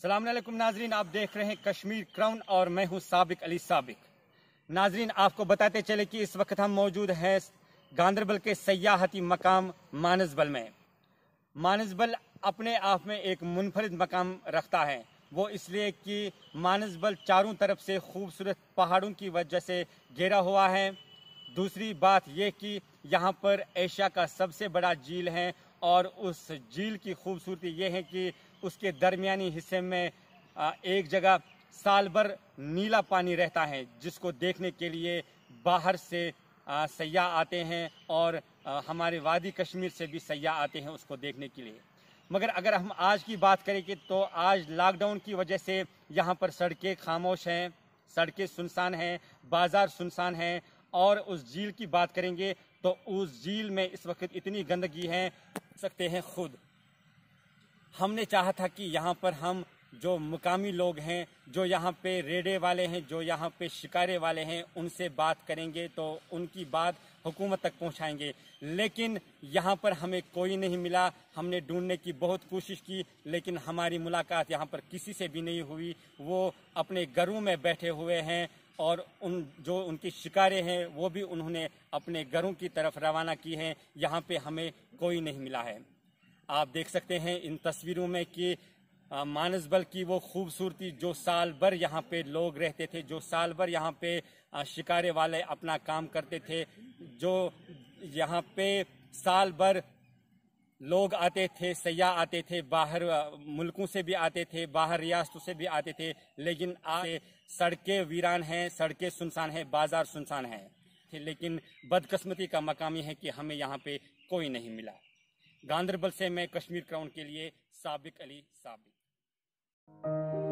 सलामकुम नाजरीन आप देख रहे हैं कश्मीर क्राउन और मैं हूं साबिक अली साबिक नाजरीन आपको बताते चले कि इस वक्त हम मौजूद हैं गांधरबल के सयाहती मकाम मानसबल में मानसबल अपने आप में एक मुनफरद मकाम रखता है वो इसलिए कि मानसबल चारों तरफ से खूबसूरत पहाड़ों की वजह से घेरा हुआ है दूसरी बात यह कि यहाँ पर एशिया का सबसे बड़ा झील है और उस झील की खूबसूरती ये है कि उसके दरमियानी हिस्से में एक जगह साल भर नीला पानी रहता है जिसको देखने के लिए बाहर से सयाह आते हैं और हमारे वादी कश्मीर से भी सयाह आते हैं उसको देखने के लिए मगर अगर हम आज की बात करें कि तो आज लॉकडाउन की वजह से यहाँ पर सड़कें खामोश हैं सड़कें सुनसान हैं बाज़ार सुनसान हैं और उस झील की बात करेंगे तो उस झील में इस वक्त इतनी गंदगी है सकते हैं खुद हमने चाहा था कि यहाँ पर हम जो मुकामी लोग हैं जो यहाँ पे रेडे वाले हैं जो यहाँ पे शिकारे वाले हैं उनसे बात करेंगे तो उनकी बात हुकूमत तक पहुँचाएंगे लेकिन यहाँ पर हमें कोई नहीं मिला हमने ढूंढने की बहुत कोशिश की लेकिन हमारी मुलाकात यहाँ पर किसी से भी नहीं हुई वो अपने घरों में बैठे हुए हैं और उन जो उनकी शिकारें हैं वो भी उन्होंने अपने घरों की तरफ रवाना की हैं यहाँ पे हमें कोई नहीं मिला है आप देख सकते हैं इन तस्वीरों में कि मानसबल की वो खूबसूरती जो साल भर यहाँ पे लोग रहते थे जो साल भर यहाँ पे शिकारे वाले अपना काम करते थे जो यहाँ पे साल भर लोग आते थे सयाह आते थे बाहर मुल्कों से भी आते थे बाहर रियासतों से भी आते थे लेकिन आज सड़कें वीरान हैं सड़कें सुनसान हैं बाजार सुनसान हैं लेकिन बदकस्मती का यह है कि हमें यहाँ पे कोई नहीं मिला गांधरबल से मैं कश्मीर क्राउन के लिए साबिक अली साबिक